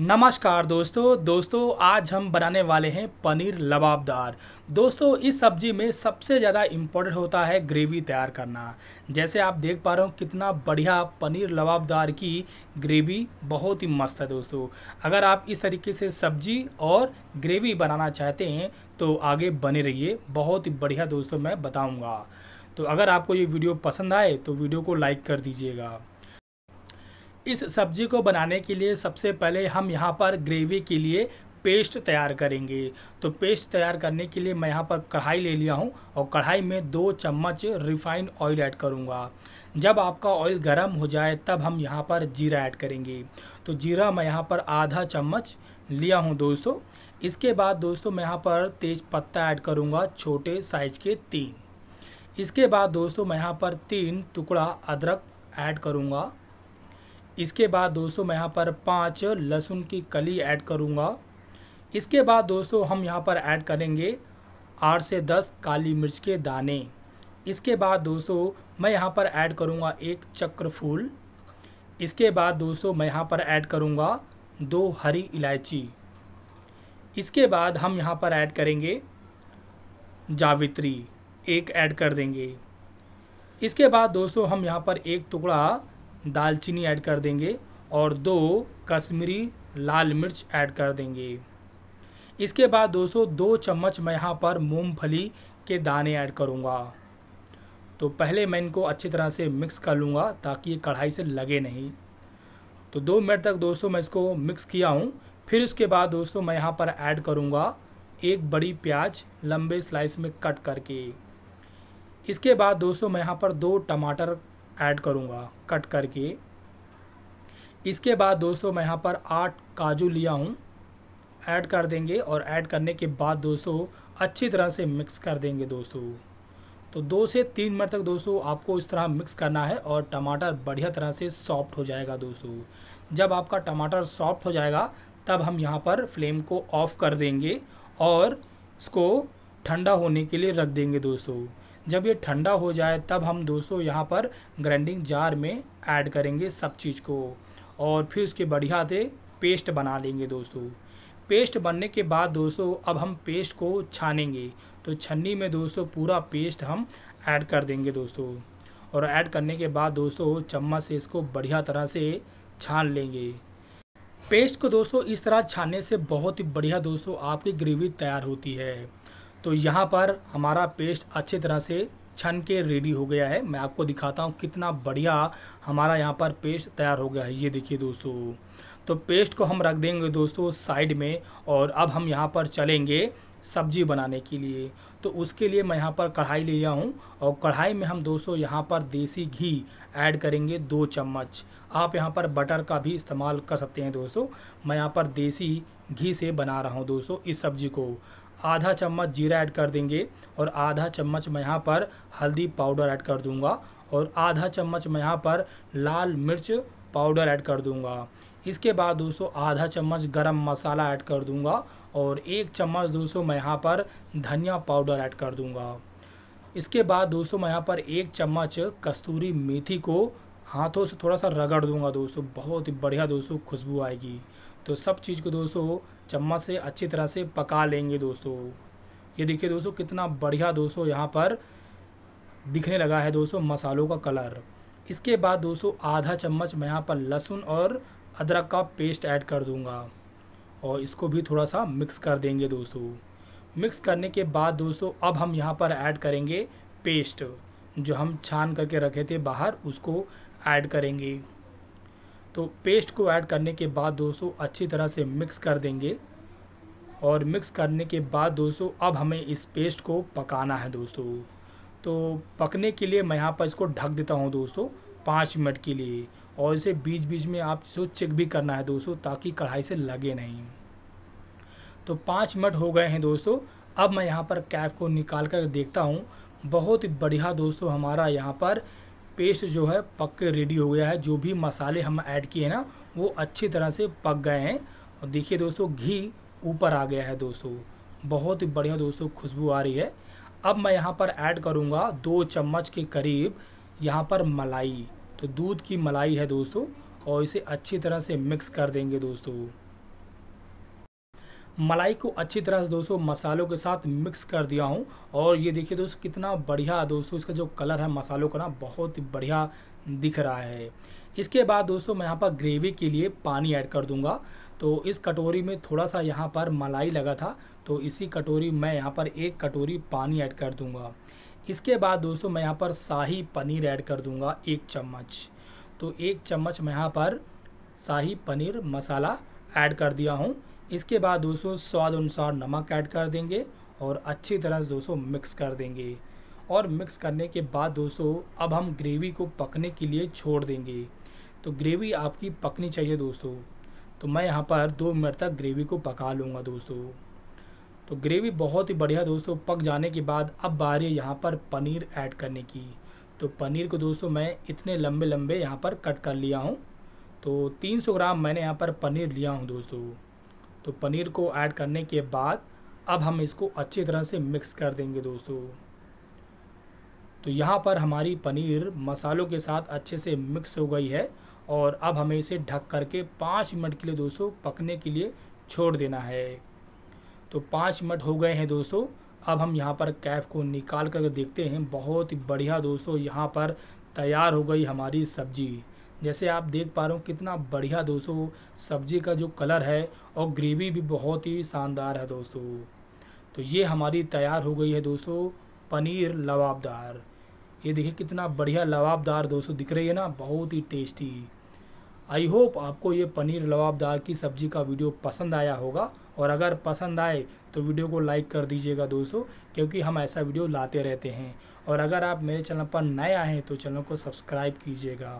नमस्कार दोस्तों दोस्तों आज हम बनाने वाले हैं पनीर लबाबदार दोस्तों इस सब्जी में सबसे ज़्यादा इम्पोर्टेंट होता है ग्रेवी तैयार करना जैसे आप देख पा रहे हो कितना बढ़िया पनीर लबाबदार की ग्रेवी बहुत ही मस्त है दोस्तों अगर आप इस तरीके से सब्जी और ग्रेवी बनाना चाहते हैं तो आगे बने रहिए बहुत ही बढ़िया दोस्तों मैं बताऊँगा तो अगर आपको ये वीडियो पसंद आए तो वीडियो को लाइक कर दीजिएगा इस सब्जी को बनाने के लिए सबसे पहले हम यहाँ पर ग्रेवी के लिए पेस्ट तैयार करेंगे तो पेस्ट तैयार करने के लिए मैं यहाँ पर कढ़ाई ले लिया हूँ और कढ़ाई में दो चम्मच रिफाइंड ऑयल ऐड करूँगा जब आपका ऑयल गर्म हो जाए तब हम यहाँ पर जीरा ऐड करेंगे तो जीरा मैं यहाँ पर आधा चम्मच लिया हूँ दोस्तों इसके बाद दोस्तों मैं यहाँ पर तेज पत्ता ऐड करूँगा छोटे साइज के तीन इसके बाद दोस्तों मैं यहाँ पर तीन टुकड़ा अदरक ऐड करूँगा इसके बाद दोस्तों मैं यहाँ पर पाँच लहसुन की कली ऐड करूँगा इसके बाद दोस्तों हम यहाँ पर ऐड करेंगे आठ से दस काली मिर्च के दाने इसके बाद दोस्तों मैं यहाँ पर ऐड करूँगा एक चक्र फूल इसके बाद दोस्तों मैं यहाँ पर ऐड करूँगा दो हरी इलायची इसके बाद हम यहाँ पर ऐड करेंगे जावित्री एक ऐड कर देंगे इसके बाद दोस्तों हम यहाँ पर एक टुकड़ा दालचीनी ऐड कर देंगे और दो कश्मीरी लाल मिर्च ऐड कर देंगे इसके बाद दोस्तों दो चम्मच मैं यहाँ पर मूंगफली के दाने ऐड करूँगा तो पहले मैं इनको अच्छी तरह से मिक्स कर लूँगा ताकि ये कढ़ाई से लगे नहीं तो दो मिनट तक दोस्तों मैं इसको मिक्स किया हूँ फिर उसके बाद दोस्तों मैं यहाँ पर ऐड करूँगा एक बड़ी प्याज लंबे स्लाइस में कट करके इसके बाद दोस्तों मैं यहाँ पर दो टमाटर ऐड करूँगा कट करके इसके बाद दोस्तों मैं यहाँ पर आठ काजू लिया हूँ ऐड कर देंगे और ऐड करने के बाद दोस्तों अच्छी तरह से मिक्स कर देंगे दोस्तों तो दो से तीन मिनट तक दोस्तों आपको इस तरह मिक्स करना है और टमाटर बढ़िया तरह से सॉफ्ट हो जाएगा दोस्तों जब आपका टमाटर सॉफ्ट हो जाएगा तब हम यहाँ पर फ्लेम को ऑफ़ कर देंगे और इसको ठंडा होने के लिए रख देंगे दोस्तों जब ये ठंडा हो जाए तब हम दोस्तों यहाँ पर ग्राइंडिंग जार में ऐड करेंगे सब चीज़ को और फिर उसके बढ़िया से पेस्ट बना लेंगे दोस्तों पेस्ट बनने के बाद दोस्तों अब हम पेस्ट को छानेंगे तो छन्नी में दोस्तों पूरा पेस्ट हम ऐड कर देंगे दोस्तों और ऐड करने के बाद दोस्तों चम्मच से इसको बढ़िया तरह से छान लेंगे पेस्ट को दोस्तों इस तरह छानने से बहुत ही बढ़िया दोस्तों आपकी ग्रेवी तैयार होती है तो यहाँ पर हमारा पेस्ट अच्छी तरह से छन के रेडी हो गया है मैं आपको दिखाता हूँ कितना बढ़िया हमारा यहाँ पर पेस्ट तैयार हो गया है ये देखिए दोस्तों तो पेस्ट को हम रख देंगे दोस्तों साइड में और अब हम यहाँ पर चलेंगे सब्जी बनाने के लिए तो उसके लिए मैं यहाँ पर कढ़ाई ले लिया हूँ और कढ़ाई में हम दोस्तों यहाँ पर देसी घी ऐड करेंगे दो चम्मच आप यहाँ पर बटर का भी इस्तेमाल कर सकते हैं दोस्तों मैं यहाँ पर देसी घी से बना रहा हूँ दोस्तों इस सब्जी को आधा चम्मच जीरा ऐड कर देंगे और आधा चम्मच मैं यहाँ पर हल्दी पाउडर ऐड कर दूँगा और आधा चम्मच मैं यहाँ पर लाल मिर्च पाउडर ऐड कर दूँगा इसके बाद दोस्तों आधा चम्मच गरम मसाला ऐड कर दूंगा और एक चम्मच दोस्तों मैं यहाँ पर धनिया पाउडर ऐड कर दूंगा इसके बाद दोस्तों मैं यहाँ पर एक चम्मच कस्तूरी मेथी को हाथों से थोड़ा सा रगड़ दूंगा दोस्तों बहुत ही बढ़िया दोस्तों खुशबू आएगी तो सब चीज़ को दोस्तों चम्मच से अच्छी तरह से पका लेंगे दोस्तों ये देखिए दोस्तों कितना बढ़िया दोस्तों यहाँ पर दिखने लगा है दोस्तों मसालों का कलर इसके बाद दोस्तों आधा चम्मच मैं यहाँ पर लहसुन और अदरक का पेस्ट ऐड कर दूँगा और इसको भी थोड़ा सा मिक्स कर देंगे दोस्तों मिक्स करने के बाद दोस्तों अब हम यहाँ पर ऐड करेंगे पेस्ट जो हम छान करके रखे थे बाहर उसको ऐड करेंगे तो पेस्ट को ऐड करने के बाद दोस्तों अच्छी तरह से मिक्स कर देंगे और मिक्स करने के बाद दोस्तों अब हमें इस पेस्ट को पकाना है दोस्तों तो पकने के लिए मैं यहाँ पर इसको ढक देता हूँ दोस्तों पाँच मिनट के लिए और इसे बीच बीच में आप इसको चेक भी करना है दोस्तों ताकि कढ़ाई से लगे नहीं तो पाँच मिनट हो गए हैं दोस्तों अब मैं यहाँ पर कैप को निकाल कर देखता हूँ बहुत ही बढ़िया दोस्तों हमारा यहाँ पर पेस्ट जो है पक के रेडी हो गया है जो भी मसाले हम ऐड किए ना वो अच्छी तरह से पक गए हैं और देखिए दोस्तों घी ऊपर आ गया है दोस्तों बहुत ही बढ़िया दोस्तों खुशबू आ रही है अब मैं यहाँ पर ऐड करूँगा दो चम्मच के करीब यहाँ पर मलाई तो दूध की मलाई है दोस्तों और इसे अच्छी तरह से मिक्स कर देंगे दोस्तों मलाई को अच्छी तरह से दोस्तों मसालों के साथ मिक्स कर दिया हूँ और ये देखिए दोस्तों कितना बढ़िया दोस्तों इसका जो कलर है मसालों का ना बहुत ही बढ़िया दिख रहा है इसके बाद दोस्तों मैं यहाँ पर ग्रेवी के लिए पानी ऐड कर दूँगा तो इस कटोरी में थोड़ा सा यहाँ पर मलाई लगा था तो इसी कटोरी मैं यहाँ पर एक कटोरी पानी ऐड कर दूँगा इसके बाद दोस्तों मैं यहाँ पर शाही पनीर ऐड कर दूँगा एक चम्मच तो एक चम्मच मैं यहाँ पर शाही पनीर मसाला ऐड कर दिया हूँ इसके बाद दोस्तों स्वाद अनुसार नमक ऐड कर देंगे और अच्छी तरह से दोस्तों मिक्स कर देंगे और मिक्स करने के बाद दोस्तों अब हम ग्रेवी को पकने के लिए छोड़ देंगे तो ग्रेवी आपकी पकनी चाहिए दोस्तों तो मैं यहाँ पर दो मिनट तक ग्रेवी को पका लूँगा दोस्तों तो ग्रेवी बहुत ही बढ़िया दोस्तों पक जाने के बाद अब बारी है यहाँ पर पनीर ऐड करने की तो पनीर को दोस्तों मैं इतने लंबे लंबे यहाँ पर कट कर लिया हूँ तो 300 ग्राम मैंने यहाँ पर पनीर लिया हूँ दोस्तों तो पनीर को ऐड करने के बाद अब हम इसको अच्छी तरह से मिक्स कर देंगे दोस्तों तो यहाँ पर हमारी पनीर मसालों के साथ अच्छे से मिक्स हो गई है और अब हमें इसे ढक करके पाँच मिनट के लिए दोस्तों पकने के लिए छोड़ देना है तो पाँच मिनट हो गए हैं दोस्तों अब हम यहाँ पर कैप को निकाल कर देखते हैं बहुत ही बढ़िया दोस्तों यहाँ पर तैयार हो गई हमारी सब्जी जैसे आप देख पा रहे हो कितना बढ़िया दोस्तों सब्जी का जो कलर है और ग्रेवी भी बहुत ही शानदार है दोस्तों तो ये हमारी तैयार हो गई है दोस्तों पनीर लवाबदार ये देखिए कितना बढ़िया लवाबदार दोस्तों दिख रही है ना बहुत ही टेस्टी आई होप आपको ये पनीर लवाबदार की सब्ज़ी का वीडियो पसंद आया होगा और अगर पसंद आए तो वीडियो को लाइक कर दीजिएगा दोस्तों क्योंकि हम ऐसा वीडियो लाते रहते हैं और अगर आप मेरे चैनल पर नए आए हैं तो चैनल को सब्सक्राइब कीजिएगा